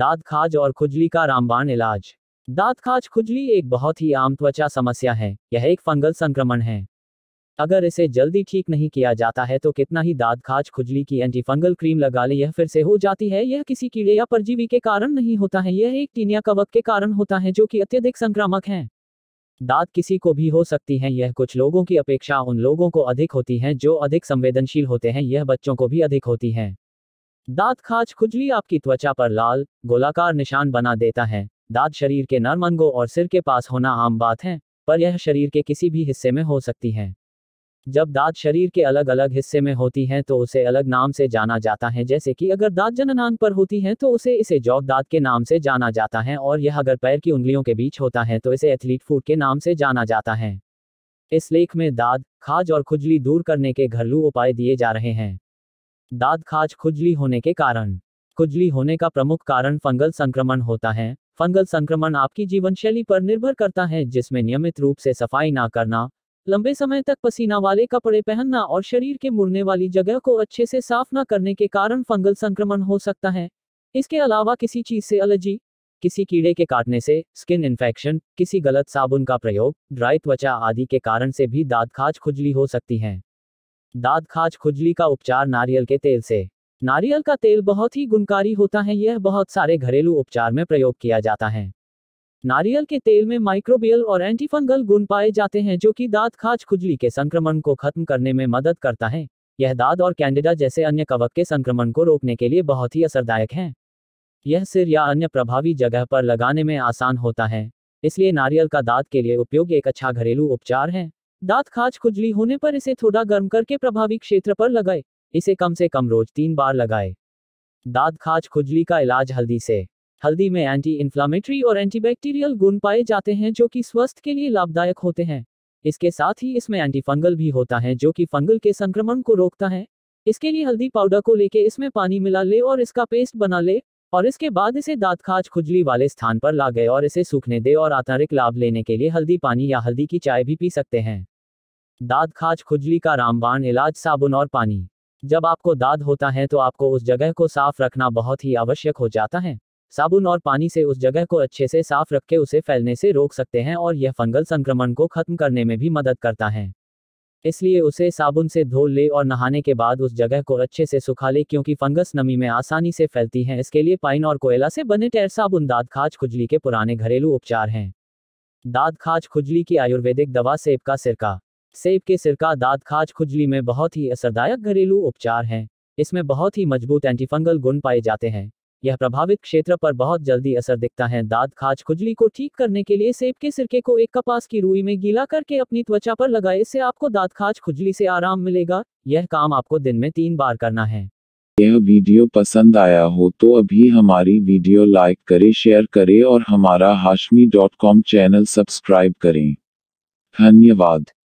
दाद खाज और खुजली का रामबाण इलाज दाद खाज खुजली एक बहुत ही आम त्वचा समस्या है यह एक फंगल संक्रमण है अगर इसे जल्दी ठीक नहीं किया जाता है तो कितना ही दाद खाज खुजली की एंटी फंगल क्रीम लगा ले यह फिर से हो जाती है यह किसी कीड़े या परजीवी के कारण नहीं होता है यह एक टीनिया कवक के कारण होता है जो कि अत्यधिक संक्रामक है दाद किसी को भी हो सकती है यह कुछ लोगों की अपेक्षा उन लोगों को अधिक होती है जो अधिक संवेदनशील होते हैं यह बच्चों को भी अधिक होती है दांत खाज खुजली आपकी त्वचा पर लाल गोलाकार निशान बना देता है दाँत शरीर के नर्म अंगों और सिर के पास होना आम बात है पर यह शरीर के किसी भी हिस्से में हो सकती है जब दांत शरीर के अलग अलग हिस्से में होती हैं तो उसे अलग नाम से जाना जाता है जैसे कि अगर दांत जननांग पर होती हैं तो उसे इसे जौक दांत के नाम से जाना जाता है और यह अगर पैर की उंगलियों के बीच होता है तो इसे एथलीट फूट के नाम से जाना जाता है इस लेख में दाद खाज और खुजली दूर करने के घरेलू उपाय दिए जा रहे हैं दाद खाज खुजली होने के कारण खुजली होने का प्रमुख कारण फंगल संक्रमण होता है फंगल संक्रमण आपकी जीवन शैली पर निर्भर करता है जिसमें नियमित रूप से सफाई ना करना लंबे समय तक पसीना वाले कपड़े पहनना और शरीर के मुड़ने वाली जगह को अच्छे से साफ न करने के कारण फंगल संक्रमण हो सकता है इसके अलावा किसी चीज से एलर्जी किसी कीड़े के काटने से स्किन इन्फेक्शन किसी गलत साबुन का प्रयोग ड्राई त्वचा आदि के कारण से भी दाद खाज खुजली हो सकती है दाद खाज खुजली का उपचार नारियल के तेल से नारियल का तेल बहुत ही गुणकारी होता है यह बहुत सारे घरेलू उपचार में प्रयोग किया जाता है नारियल के तेल में माइक्रोबियल और एंटीफंगल गुण पाए जाते हैं जो कि दांत खाज खुजली के संक्रमण को खत्म करने में मदद करता है यह दाद और कैंडिडा जैसे अन्य कवक के संक्रमण को रोकने के लिए बहुत ही असरदायक है यह सिर या अन्य प्रभावी जगह पर लगाने में आसान होता है इसलिए नारियल का दांत के लिए उपयोग एक अच्छा घरेलू उपचार है दांत खाज खुजली होने पर इसे थोड़ा गर्म करके प्रभावी क्षेत्र पर लगाए इसे कम से कम रोज तीन बार लगाए दांत खाज खुजली का इलाज हल्दी से हल्दी में एंटी इन्फ्लामेटरी और एंटीबैक्टीरियल गुण पाए जाते हैं जो कि स्वास्थ्य के लिए लाभदायक होते हैं इसके साथ ही इसमें एंटी फंगल भी होता है जो कि फंगल के संक्रमण को रोकता है इसके लिए हल्दी पाउडर को लेके इसमें पानी मिला ले और इसका पेस्ट बना ले और इसके बाद इसे दात खाज खुजली वाले स्थान पर ला गए और इसे सूखने दे और आतंरिक लाभ लेने के लिए हल्दी पानी या हल्दी की चाय भी पी सकते हैं दात खाज खुजली का रामबाण इलाज साबुन और पानी जब आपको दाद होता है तो आपको उस जगह को साफ रखना बहुत ही आवश्यक हो जाता है साबुन और पानी से उस जगह को अच्छे से साफ रख के उसे फैलने से रोक सकते हैं और यह फंगल संक्रमण को खत्म करने में भी मदद करता है इसलिए उसे साबुन से धो ले और नहाने के बाद उस जगह को अच्छे से सुखा ले क्योंकि फंगस नमी में आसानी से फैलती है इसके लिए पाइन और कोयला से बने टैर साबुन दाद खाज खुजली के पुराने घरेलू उपचार हैं दाद खाज खुजली की आयुर्वेदिक दवा सेब का सिरका सेब के सिरका दाद खाज खुजली में बहुत ही असरदायक घरेलू उपचार हैं इसमें बहुत ही मजबूत एंटीफंगल गुण पाए जाते हैं यह प्रभावित क्षेत्र पर बहुत जल्दी असर दिखता है दाद खाज खुजली को ठीक करने के लिए सेब के सिरके को एक कपास की रुई में गीला करके अपनी त्वचा पर लगाए इससे आपको दाद खाज खुजली से आराम मिलेगा यह काम आपको दिन में तीन बार करना है यह वीडियो पसंद आया हो तो अभी हमारी वीडियो लाइक करे शेयर करे और हमारा Hashmi dot com channel subscribe करें धन्यवाद